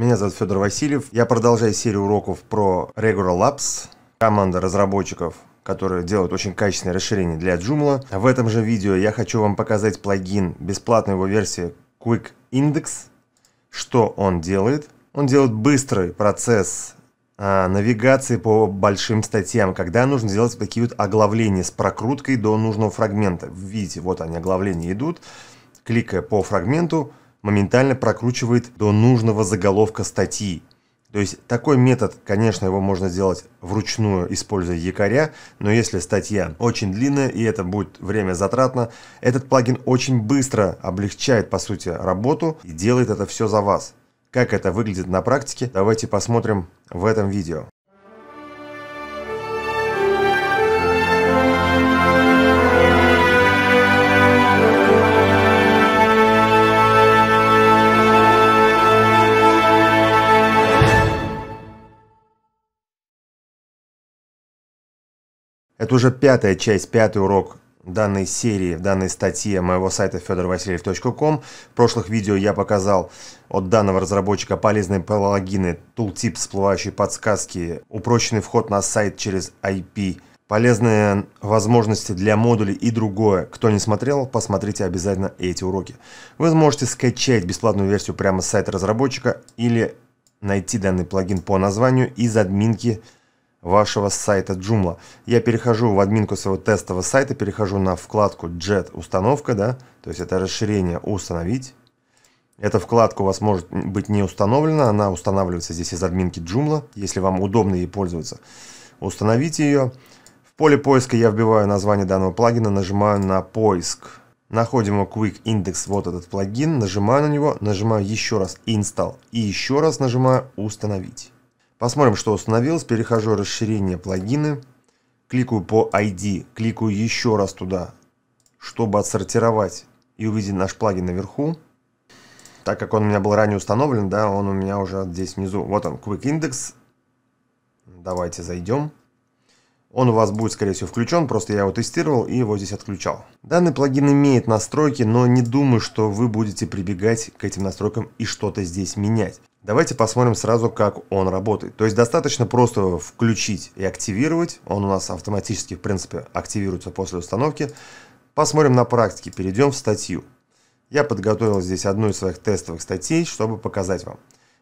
Меня зовут Федор Васильев. Я продолжаю серию уроков про Regular Labs, команда разработчиков, которые делают очень качественные расширения для Joomla. В этом же видео я хочу вам показать плагин, бесплатную его версию Quick Index. Что он делает? Он делает быстрый процесс а, навигации по большим статьям, когда нужно сделать такие вот оглавления с прокруткой до нужного фрагмента. Видите, вот они, оглавления идут. Кликая по фрагменту, моментально прокручивает до нужного заголовка статьи. То есть такой метод, конечно, его можно сделать вручную, используя якоря, но если статья очень длинная и это будет время затратно, этот плагин очень быстро облегчает, по сути, работу и делает это все за вас. Как это выглядит на практике, давайте посмотрим в этом видео. Это уже пятая часть, пятый урок данной серии, данной статье моего сайта fedorvasilyev.com. В прошлых видео я показал от данного разработчика полезные плагины, тултип, всплывающие подсказки, упрощенный вход на сайт через IP, полезные возможности для модулей и другое. Кто не смотрел, посмотрите обязательно эти уроки. Вы сможете скачать бесплатную версию прямо с сайта разработчика или найти данный плагин по названию из админки вашего сайта Joomla. Я перехожу в админку своего тестового сайта, перехожу на вкладку JET установка, да, то есть это расширение установить. Эта вкладка у вас может быть не установлена, она устанавливается здесь из админки Joomla, если вам удобно ей пользоваться. Установите ее. В поле поиска я вбиваю название данного плагина, нажимаю на поиск. Находим его Quick Index, вот этот плагин, нажимаю на него, нажимаю еще раз Install и еще раз нажимаю Установить. Посмотрим, что установилось. Перехожу в расширение плагины. Кликаю по ID. Кликаю еще раз туда, чтобы отсортировать и увидеть наш плагин наверху. Так как он у меня был ранее установлен, да, он у меня уже здесь внизу. Вот он, Quick Index. Давайте зайдем. Он у вас будет, скорее всего, включен, просто я его тестировал и его здесь отключал. Данный плагин имеет настройки, но не думаю, что вы будете прибегать к этим настройкам и что-то здесь менять. Давайте посмотрим сразу, как он работает. То есть достаточно просто включить и активировать. Он у нас автоматически, в принципе, активируется после установки. Посмотрим на практике, перейдем в статью. Я подготовил здесь одну из своих тестовых статей, чтобы показать вам.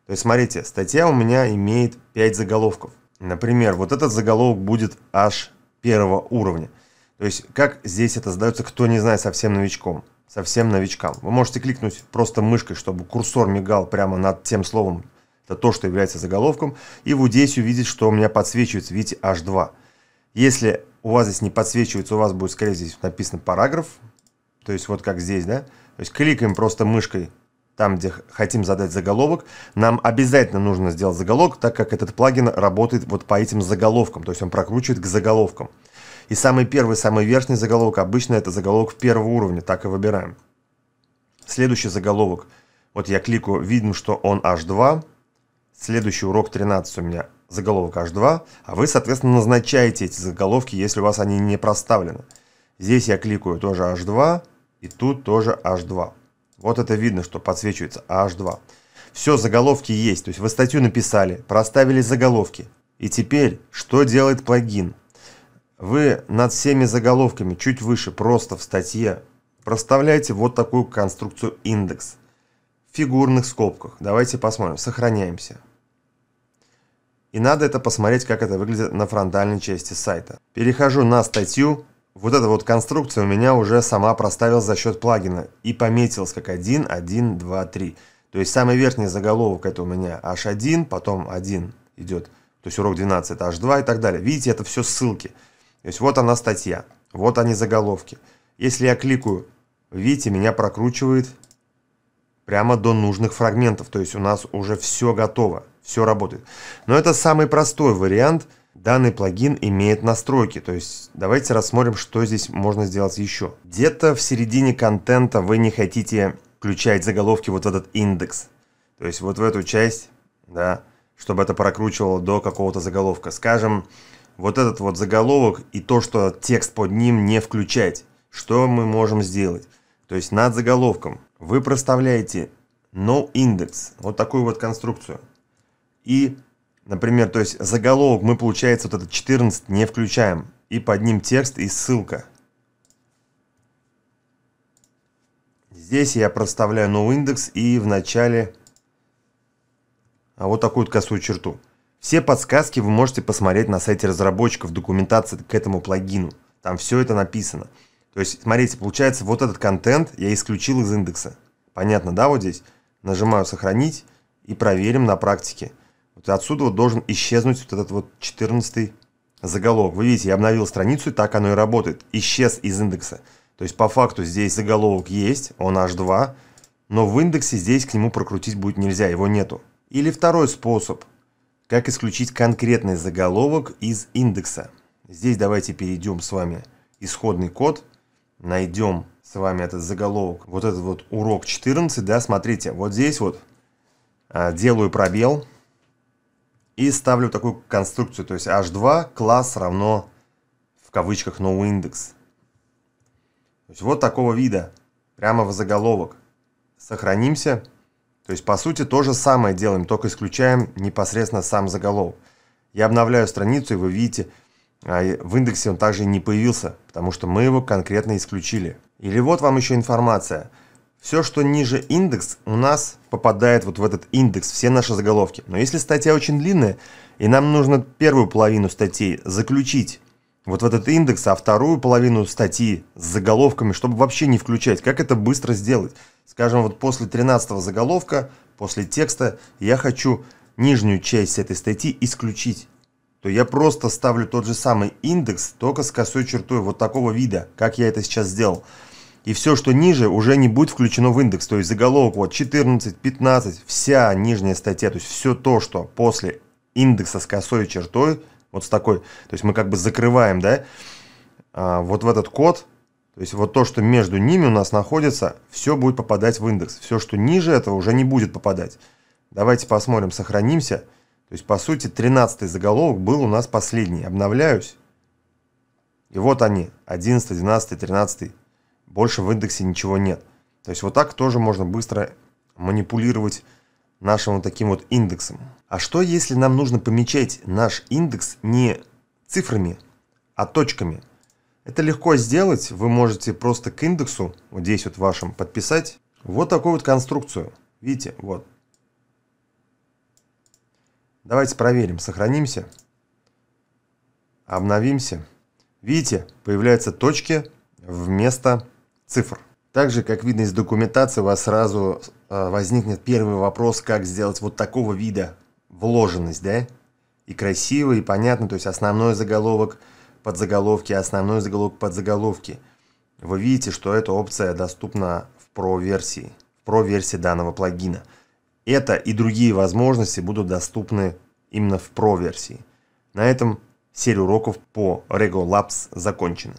То есть смотрите, статья у меня имеет 5 заголовков. Например, вот этот заголовок будет аж первого уровня. То есть как здесь это сдается, кто не знает совсем новичком совсем новичкам. Вы можете кликнуть просто мышкой, чтобы курсор мигал прямо над тем словом, это то, что является заголовком, и вы здесь увидите, что у меня подсвечивается, видите, H2. Если у вас здесь не подсвечивается, у вас будет скорее здесь написано параграф, то есть вот как здесь, да? То есть кликаем просто мышкой там, где хотим задать заголовок, нам обязательно нужно сделать заголовок, так как этот плагин работает вот по этим заголовкам, то есть он прокручивает к заголовкам. И самый первый, самый верхний заголовок, обычно это заголовок первого уровня, так и выбираем. Следующий заголовок. Вот я кликаю, видим, что он H2. Следующий урок 13 у меня заголовок H2, а вы, соответственно, назначаете эти заголовки, если у вас они не проставлены. Здесь я кликаю тоже H2, и тут тоже H2. Вот это видно, что подсвечивается H2. Все, заголовки есть. То есть вы статью написали, проставили заголовки. И теперь, что делает плагин? Вы над всеми заголовками, чуть выше, просто в статье, проставляете вот такую конструкцию индекс. В фигурных скобках. Давайте посмотрим. Сохраняемся. И надо это посмотреть, как это выглядит на фронтальной части сайта. Перехожу на статью. Вот эта вот конструкция у меня уже сама проставилась за счет плагина и пометилась как 1, 1, 2, 3. То есть самый верхний заголовок это у меня H1, потом 1 идет, то есть урок 12 это H2 и так далее. Видите, это все ссылки. То есть вот она статья, вот они заголовки. Если я кликаю, видите, меня прокручивает прямо до нужных фрагментов. То есть у нас уже все готово, все работает. Но это самый простой вариант. Данный плагин имеет настройки. То есть давайте рассмотрим, что здесь можно сделать еще. Где-то в середине контента вы не хотите включать заголовки вот в этот индекс. То есть вот в эту часть, да, чтобы это прокручивало до какого-то заголовка. Скажем, вот этот вот заголовок и то, что текст под ним не включать. Что мы можем сделать? То есть над заголовком вы проставляете no index, вот такую вот конструкцию. И, например, то есть заголовок мы, получается, вот этот 14 не включаем. И под ним текст и ссылка. Здесь я проставляю no index и в начале а вот такую вот косую черту. Все подсказки вы можете посмотреть на сайте разработчиков, документации к этому плагину. Там все это написано. То есть, смотрите, получается, вот этот контент я исключил из индекса. Понятно, да, вот здесь? Нажимаю «Сохранить» и проверим на практике. Вот отсюда вот должен исчезнуть вот этот вот 14 заголовок. Вы видите, я обновил страницу, и так оно и работает. Исчез из индекса. То есть, по факту, здесь заголовок есть, он H2, но в индексе здесь к нему прокрутить будет нельзя, его нету. Или второй способ – как исключить конкретный заголовок из индекса? Здесь давайте перейдем с вами исходный код, найдем с вами этот заголовок, вот этот вот урок 14, да, смотрите, вот здесь вот а, делаю пробел и ставлю такую конструкцию, то есть h2 класс равно в кавычках noindex, То есть вот такого вида, прямо в заголовок. Сохранимся. То есть, по сути, то же самое делаем, только исключаем непосредственно сам заголовок. Я обновляю страницу, и вы видите, а, в индексе он также не появился, потому что мы его конкретно исключили. Или вот вам еще информация. Все, что ниже индекс, у нас попадает вот в этот индекс, все наши заголовки. Но если статья очень длинная, и нам нужно первую половину статей заключить вот в этот индекс, а вторую половину статьи с заголовками, чтобы вообще не включать. Как это быстро сделать? Скажем, вот после 13 заголовка, после текста, я хочу нижнюю часть этой статьи исключить. То я просто ставлю тот же самый индекс, только с косой чертой вот такого вида, как я это сейчас сделал. И все, что ниже, уже не будет включено в индекс. То есть заголовок вот 14, 15, вся нижняя статья, то есть все то, что после индекса с косой чертой, вот с такой. То есть мы как бы закрываем, да, а, вот в этот код, то есть вот то, что между ними у нас находится, все будет попадать в индекс. Все, что ниже этого, уже не будет попадать. Давайте посмотрим, сохранимся. То есть, по сути, 13 заголовок был у нас последний. Обновляюсь. И вот они, 11, 12, 13. Больше в индексе ничего нет. То есть вот так тоже можно быстро манипулировать нашим вот таким вот индексом. А что если нам нужно помечать наш индекс не цифрами, а точками? Это легко сделать, вы можете просто к индексу, вот здесь вот вашим, подписать вот такую вот конструкцию. Видите, вот. Давайте проверим, сохранимся, обновимся. Видите, появляются точки вместо цифр. Также, как видно из документации, у вас сразу э, возникнет первый вопрос, как сделать вот такого вида вложенность, да? И красиво, и понятно, то есть основной заголовок под заголовки, основной заголовок под заголовки. Вы видите, что эта опция доступна в Pro-версии, в Pro-версии данного плагина. Это и другие возможности будут доступны именно в Pro-версии. На этом серия уроков по Rego Labs закончена.